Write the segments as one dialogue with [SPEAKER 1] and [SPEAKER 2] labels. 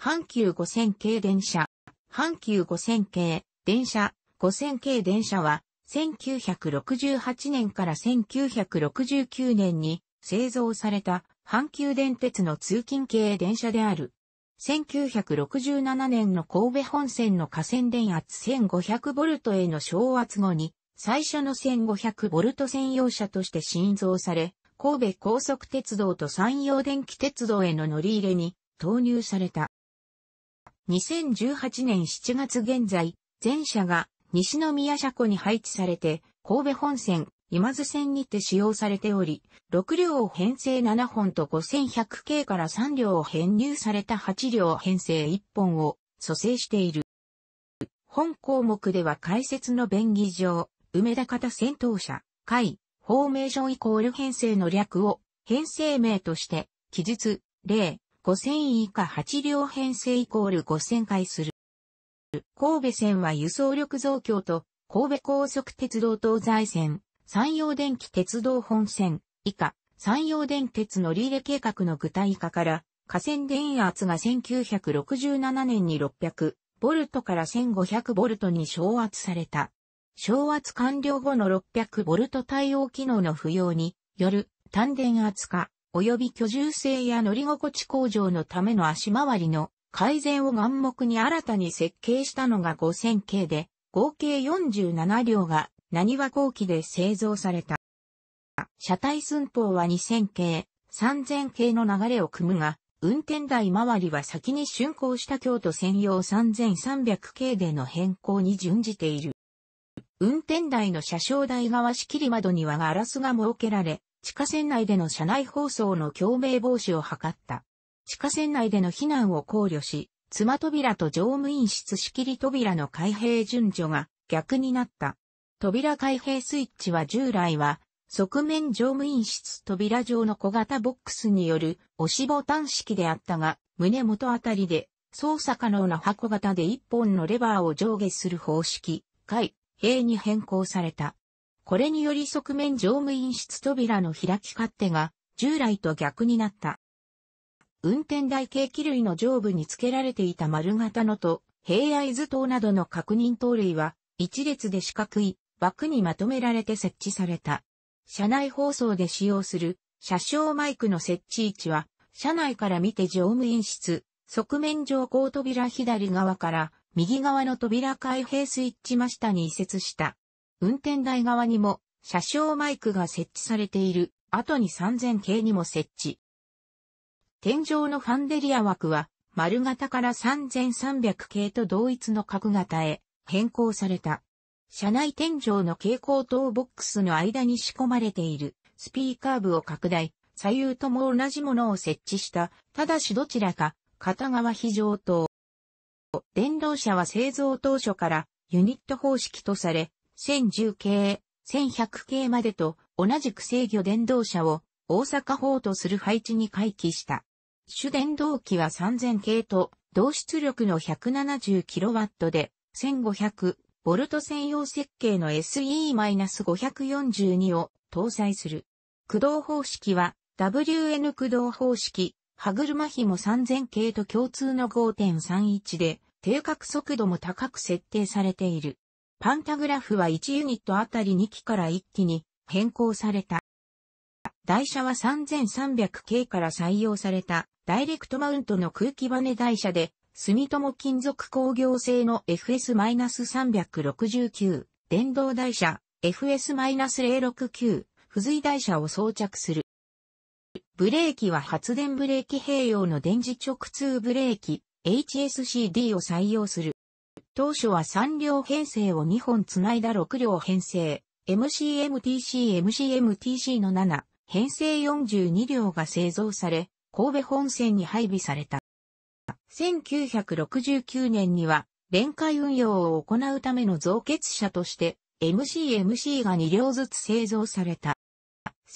[SPEAKER 1] 阪急5000系電車。阪急5000系電車。5000系電車は、1968年から1969年に製造された阪急電鉄の通勤系電車である。1967年の神戸本線の河川電圧1 5 0 0トへの昇圧後に、最初の1 5 0 0ト専用車として新造され、神戸高速鉄道と山陽電気鉄道への乗り入れに投入された。2018年7月現在、全車が西宮車庫に配置されて、神戸本線、今津線にて使用されており、6両を編成7本と5100系から3両を編入された8両編成1本を蘇生している。本項目では解説の便宜上、梅田方戦闘車、会、フォーメーションイコール編成の略を編成名として、記述、例、5000以下8両編成イコール5000回する。神戸線は輸送力増強と、神戸高速鉄道東西線、山陽電気鉄道本線、以下、山陽電鉄の入れ計画の具体化から、河川電圧が1967年に600、ボルトから1500ボルトに昇圧された。昇圧完了後の600ボルト対応機能の不要による単電圧化、及び居住性や乗り心地向上のための足回りの改善を眼目に新たに設計したのが5000系で、合計47両が何は後期で製造された。車体寸法は2000系、3000系の流れを組むが、運転台周りは先に竣工した京都専用3300系での変更に準じている。運転台の車掌台側仕切り窓にはガラスが設けられ、地下船内での車内放送の共鳴防止を図った。地下船内での避難を考慮し、妻扉と乗務員室仕切り扉の開閉順序が逆になった。扉開閉スイッチは従来は、側面乗務員室扉上の小型ボックスによる押しボタン式であったが、胸元あたりで操作可能な箱型で1本のレバーを上下する方式、開、閉に変更された。これにより側面乗務員室扉の開き勝手が従来と逆になった。運転台計器類の上部に付けられていた丸型のと、平合図等などの確認塔類は、一列で四角い枠にまとめられて設置された。車内放送で使用する車掌マイクの設置位置は、車内から見て乗務員室、側面上高扉左側から右側の扉開閉スイッチ真下に移設した。運転台側にも車掌マイクが設置されている、後に3000系にも設置。天井のファンデリア枠は、丸型から3300系と同一の角型へ変更された。車内天井の蛍光灯ボックスの間に仕込まれているスピーカー部を拡大、左右とも同じものを設置した、ただしどちらか片側非常灯。電動車は製造当初からユニット方式とされ、1010系、1100系までと同じく制御電動車を大阪法とする配置に回帰した。主電動機は3000系と同出力の 170kW で 1500V 専用設計の SE-542 を搭載する。駆動方式は WN 駆動方式、歯車比も3000系と共通の5.31で、定格速度も高く設定されている。パンタグラフは1ユニットあたり2機から1機に変更された。台車は 3300K から採用されたダイレクトマウントの空気バネ台車で、住友金属工業製の FS-369 電動台車 FS-069 付随台車を装着する。ブレーキは発電ブレーキ併用の電磁直通ブレーキ HSCD を採用する。当初は3両編成を2本つないだ6両編成、MCMTC、MCMTC の7、編成42両が製造され、神戸本線に配備された。1969年には、連会運用を行うための造血車として、MCMC が2両ずつ製造された。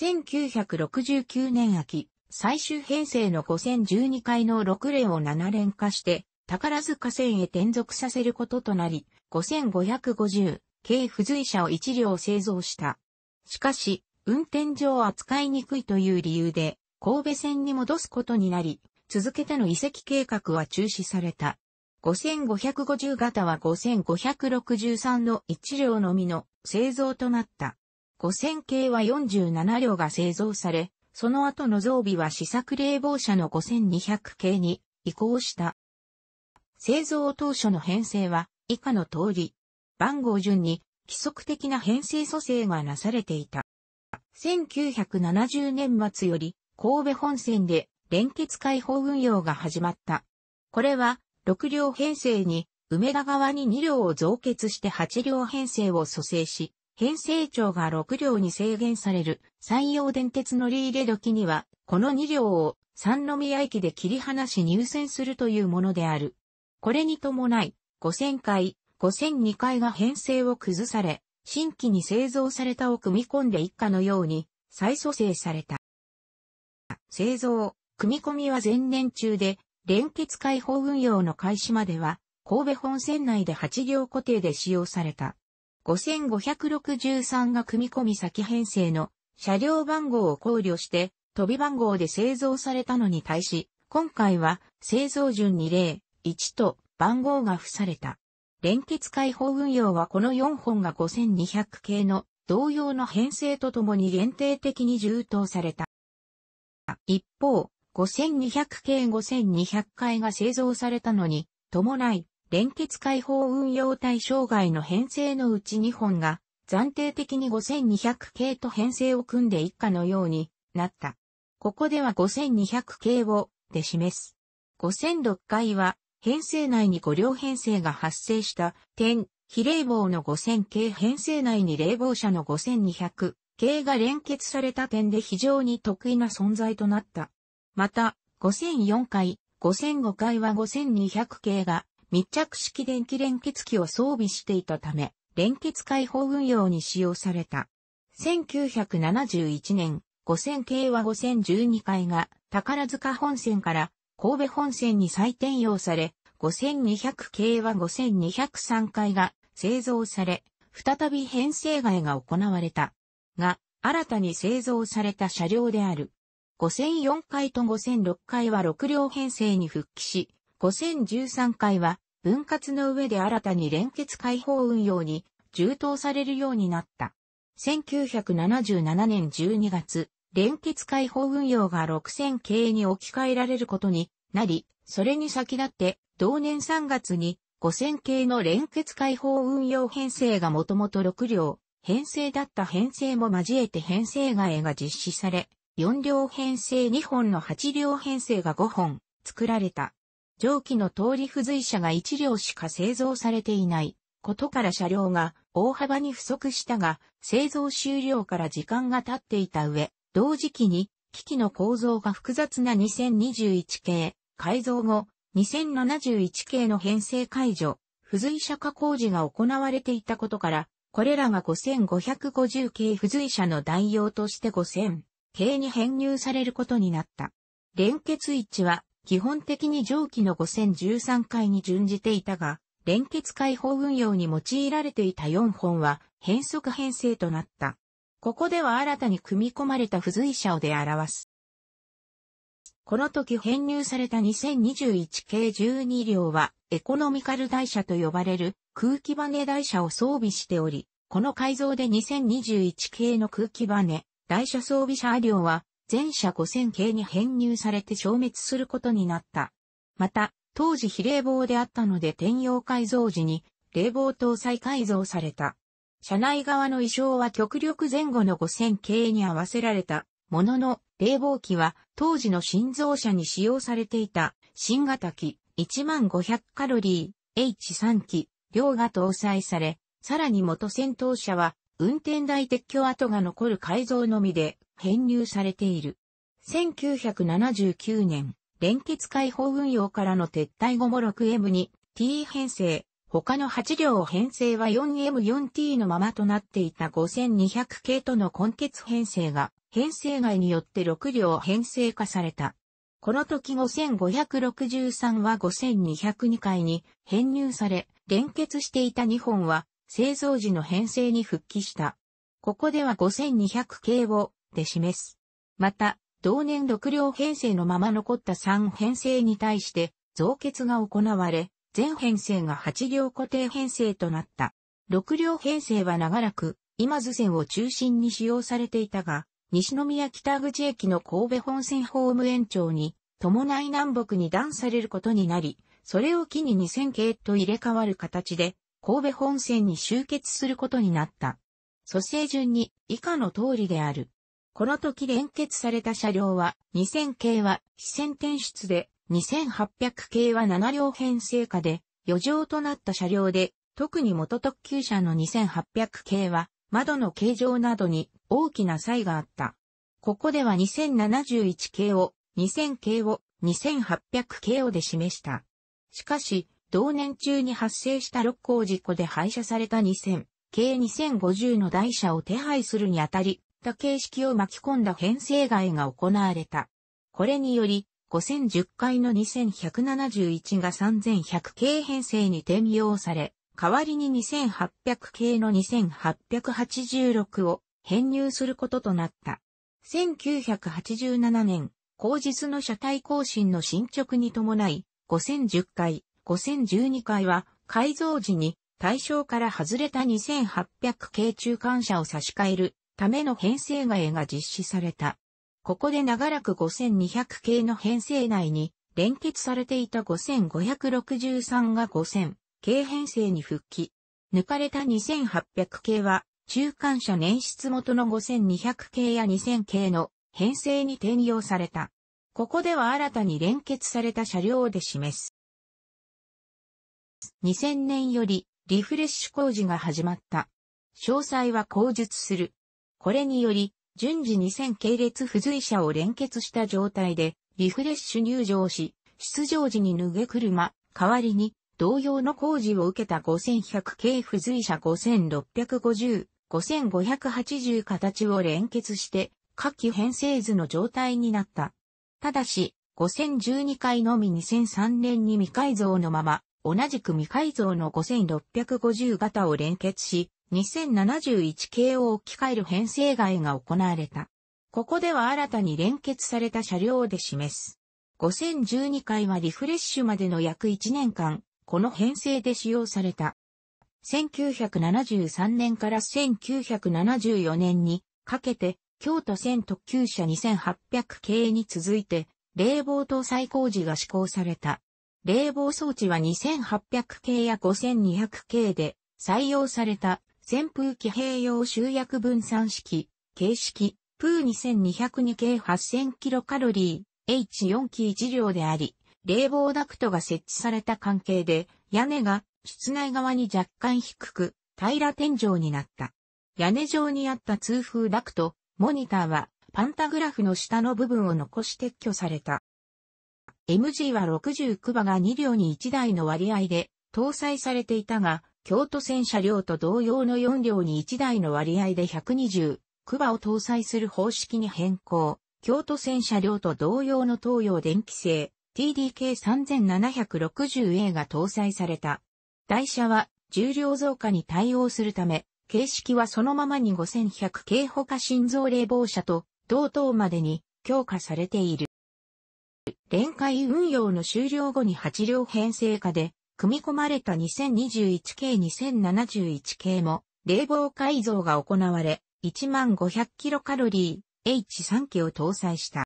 [SPEAKER 1] 1969年秋、最終編成の5012回の6連を7連化して、宝塚線へ転属させることとなり、5550系付随車を一両製造した。しかし、運転上扱いにくいという理由で、神戸線に戻すことになり、続けての移籍計画は中止された。5550型は5563の1両のみの製造となった。5000系は47両が製造され、その後の増備は試作冷房車の5200系に移行した。製造当初の編成は以下の通り、番号順に規則的な編成組成がなされていた。1970年末より神戸本線で連結開放運用が始まった。これは6両編成に梅田側に2両を増結して8両編成を蘇生し、編成長が6両に制限される山陽電鉄乗り入れ時には、この2両を三宮駅で切り離し入線するというものである。これに伴い、5000回、5002回が編成を崩され、新規に製造されたを組み込んで一家のように再蘇生された。製造、組み込みは前年中で、連結開放運用の開始までは、神戸本線内で8両固定で使用された。5563が組み込み先編成の車両番号を考慮して、飛び番号で製造されたのに対し、今回は製造順に0、1と番号が付された。連結解放運用はこの4本が5200系の同様の編成とともに限定的に充当された。一方、5200系5200回が製造されたのに、伴い、連結解放運用対象外の編成のうち2本が、暫定的に5200系と編成を組んで一家のようになった。ここでは5200系をで示す。5006回は編成内に5両編成が発生した点、比冷房の5000系編成内に冷房車の5200系が連結された点で非常に得意な存在となった。また、5004回、5005回は5200系が密着式電気連結機を装備していたため、連結開放運用に使用された。1971年、5000系は5012回が宝塚本線から神戸本線に再転用され、5200系は5203回が製造され、再び編成外が行われた。が、新たに製造された車両である。5004回と5006回は6両編成に復帰し、5013回は分割の上で新たに連結開放運用に充当されるようになった。1977年12月、連結解放運用が6000系に置き換えられることになり、それに先立って同年3月に5000系の連結解放運用編成がもともと6両、編成だった編成も交えて編成外が実施され、4両編成2本の8両編成が5本作られた。蒸気の通り付随車が1両しか製造されていないことから車両が大幅に不足したが、製造終了から時間が経っていた上、同時期に、機器の構造が複雑な2021系、改造後、2071系の編成解除、付随車化工事が行われていたことから、これらが5550系付随車の代用として5000系に編入されることになった。連結位置は基本的に上記の5013回に準じていたが、連結解放運用に用いられていた4本は変則編成となった。ここでは新たに組み込まれた付随者をで表す。この時編入された2021系12両は、エコノミカル台車と呼ばれる空気バネ台車を装備しており、この改造で2021系の空気バネ、台車装備車両は、全車5000系に編入されて消滅することになった。また、当時比例棒であったので転用改造時に、冷房搭載改造された。車内側の衣装は極力前後の5000系に合わせられたものの、冷房機は当時の心臓車に使用されていた新型機1500カロリー H3 機両が搭載され、さらに元戦闘車は運転台撤去跡が残る改造のみで編入されている。1979年、連結解放運用からの撤退後も 6M に T 編成、他の8両編成は 4M4T のままとなっていた5200系との根結編成が、編成外によって6両編成化された。この時5563は5202回に編入され、連結していた2本は製造時の編成に復帰した。ここでは5200系をで示す。また、同年6両編成のまま残った3編成に対して増結が行われ、全編成が8両固定編成となった。6両編成は長らく、今津線を中心に使用されていたが、西宮北口駅の神戸本線ホーム延長に、伴い南北に断されることになり、それを機に2000系と入れ替わる形で、神戸本線に集結することになった。蘇生順に以下の通りである。この時連結された車両は、2000系は、非線転出で、2800系は7両編成下で、余剰となった車両で、特に元特急車の2800系は、窓の形状などに大きな差異があった。ここでは2071系を、2000系を、2800系をで示した。しかし、同年中に発生した六甲事故で廃車された2000、系2050の台車を手配するにあたり、多形式を巻き込んだ編成外が行われた。これにより、5010回の2171が3100系編成に転用され、代わりに2800系の2886を編入することとなった。1987年、後日の車体更新の進捗に伴い、5010回、5012回は改造時に対象から外れた2800系中間車を差し替えるための編成替えが実施された。ここで長らく5200系の編成内に連結されていた5563が5000系編成に復帰。抜かれた2800系は中間車年出元の5200系や2000系の編成に転用された。ここでは新たに連結された車両で示す。2000年よりリフレッシュ工事が始まった。詳細は口述する。これにより、順次2000系列付随車を連結した状態で、リフレッシュ入場し、出場時に脱げ車、代わりに、同様の工事を受けた5100系付随車5650、5580形を連結して、下記編成図の状態になった。ただし、5012回のみ2003年に未改造のまま、同じく未改造の5650型を連結し、2071系を置き換える編成外が行われた。ここでは新たに連結された車両で示す。5012回はリフレッシュまでの約1年間、この編成で使用された。1973年から1974年にかけて、京都線特急車2800系に続いて、冷房搭載工事が施行された。冷房装置は2800系や5200系で採用された扇風機併用集約分散式、形式、プー2202計8000キロカロリー、H4 機1両であり、冷房ダクトが設置された関係で、屋根が室内側に若干低く、平ら天井になった。屋根上にあった通風ダクト、モニターは、パンタグラフの下の部分を残し撤去された。MG は69馬が2両に1台の割合で搭載されていたが、京都線車両と同様の4両に1台の割合で120、クバを搭載する方式に変更。京都線車両と同様の東洋電気製 TDK3760A が搭載された。台車は重量増加に対応するため、形式はそのままに5100系他心臓冷房車と同等までに強化されている。連会運用の終了後に8両編成化で組み込まれた 2021K2071 系も、冷房改造が行われ、1 5 0 0カロリー H3 機を搭載した。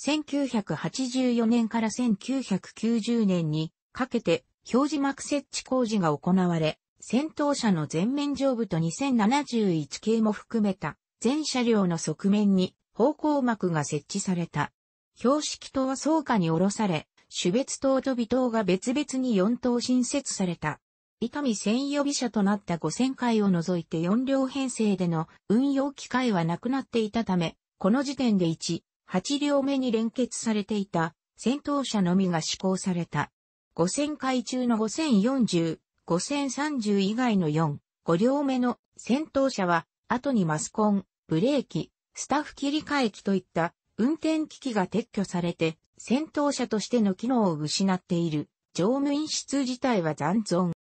[SPEAKER 1] 1984年から1990年にかけて表示幕設置工事が行われ、戦闘車の前面上部と2071系も含めた全車両の側面に方向幕が設置された。標識灯は倉下に下ろされ、種別党と微党が別々に4党新設された。伊丹専予備車となった5000回を除いて4両編成での運用機会はなくなっていたため、この時点で1、8両目に連結されていた戦闘車のみが施行された。5000回中の5040、5030以外の4、5両目の戦闘車は、後にマスコン、ブレーキ、スタッフ切り替え機といった運転機器が撤去されて、戦闘車としての機能を失っている、乗務員室自体は残存。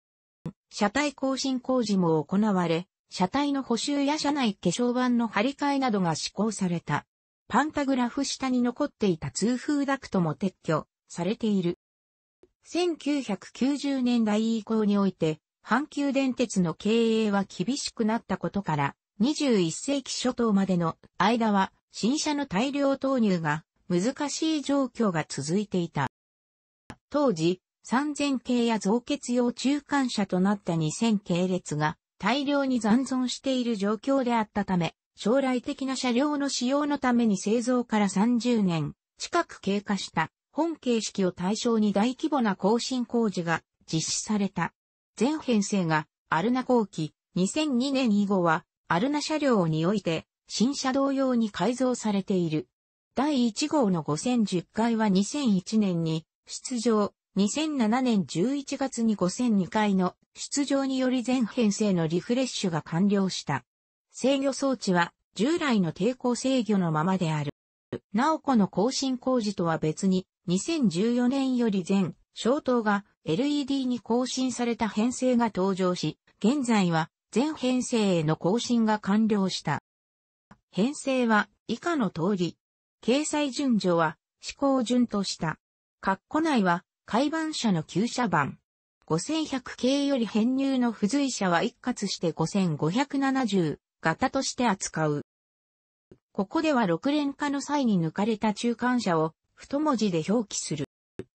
[SPEAKER 1] 車体更新工事も行われ、車体の補修や車内化粧板の張り替えなどが施行された。パンタグラフ下に残っていた通風ダクトも撤去されている。1990年代以降において、阪急電鉄の経営は厳しくなったことから、21世紀初頭までの間は新車の大量投入が難しい状況が続いていた。当時、3000系や増結用中間車となった2000系列が大量に残存している状況であったため、将来的な車両の使用のために製造から30年近く経過した本形式を対象に大規模な更新工事が実施された。全編成がアルナ後期2002年以後はアルナ車両において新車同様に改造されている。第1号の5010回は2001年に出場、2007年11月に5002回の出場により全編成のリフレッシュが完了した。制御装置は従来の抵抗制御のままである。なおこの更新工事とは別に2014年より全消灯が LED に更新された編成が登場し、現在は全編成への更新が完了した。編成は以下の通り。掲載順序は、思考順とした。括弧内は、改版社の旧社版。5100系より編入の付随者は一括して5570型として扱う。ここでは6連化の際に抜かれた中間車を太文字で表記する。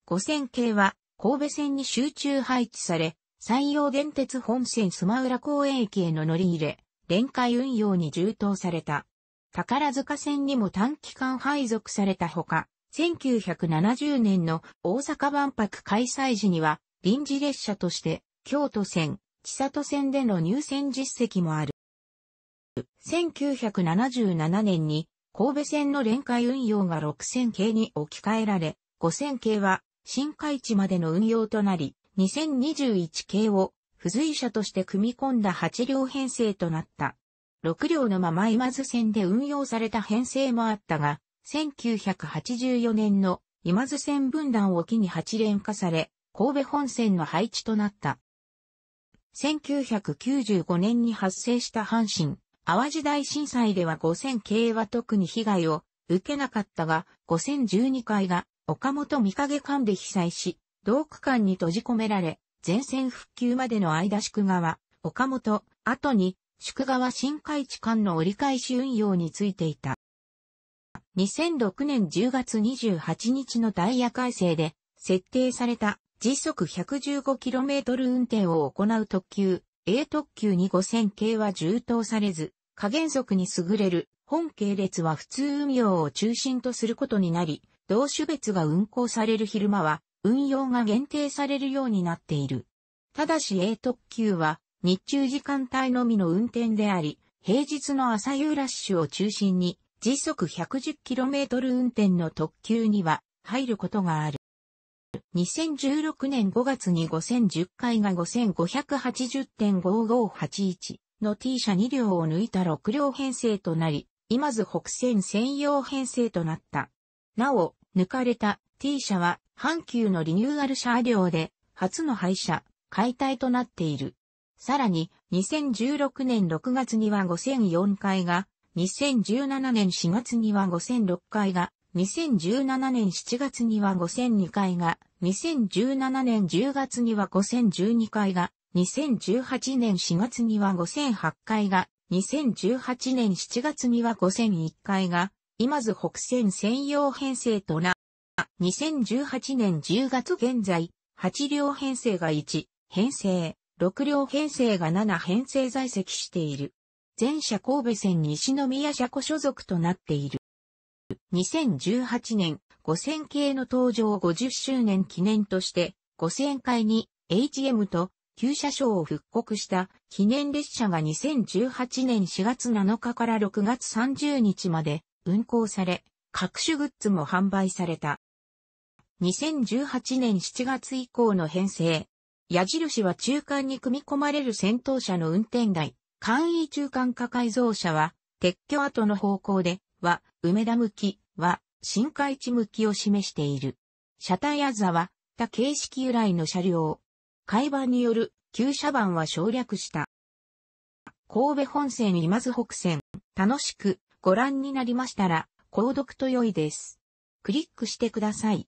[SPEAKER 1] 5000系は神戸線に集中配置され、山陽電鉄本線スマウラ公園駅への乗り入れ、連化運用に充当された。宝塚線にも短期間配属されたほか、1970年の大阪万博開催時には臨時列車として京都線、千里線での入線実績もある。1977年に神戸線の連海運用が6000系に置き換えられ、5000系は新海地までの運用となり、2021系を付随車として組み込んだ8両編成となった。6両のまま今津線で運用された編成もあったが、1984年の今津線分断を機に8連化され、神戸本線の配置となった。1995年に発生した阪神、淡路大震災では5000系は特に被害を受けなかったが、5012階が岡本三影間で被災し、同区間に閉じ込められ、全線復旧までの間宿川、岡本、後に宿川新海地間の折り返し運用についていた。2006年10月28日のダイヤ改正で設定された時速 115km 運転を行う特急 A 特急に5000系は充当されず加減速に優れる本系列は普通運用を中心とすることになり同種別が運行される昼間は運用が限定されるようになっている。ただし A 特急は日中時間帯のみの運転であり、平日の朝夕ラッシュを中心に、時速 110km 運転の特急には入ることがある。2016年5月に5010回が5580.5581の T 社2両を抜いた6両編成となり、今津北線専用編成となった。なお、抜かれた T 社は阪急のリニューアル車両で初の廃車、解体となっている。さらに、2016年6月には5004回が、2017年4月には5006回が、2017年7月には5002回が、2017年10月には5012回が、2018年4月には5008回が、2018年7月には5001回が、今ず北線専用編成とな、2018年10月現在、8両編成が1、編成、6両編成が7編成在籍している。全社神戸線西宮車庫所属となっている。2018年5000系の登場50周年記念として5000回に HM と旧車掌を復刻した記念列車が2018年4月7日から6月30日まで運行され、各種グッズも販売された。2018年7月以降の編成、矢印は中間に組み込まれる戦闘車の運転台、簡易中間化改造車は、撤去後の方向で、は、梅田向き、は、新海地向きを示している。車体あざは、他形式由来の車両。海板による、旧車番は省略した。神戸本線今津北線、楽しくご覧になりましたら、購読と良いです。クリックしてください。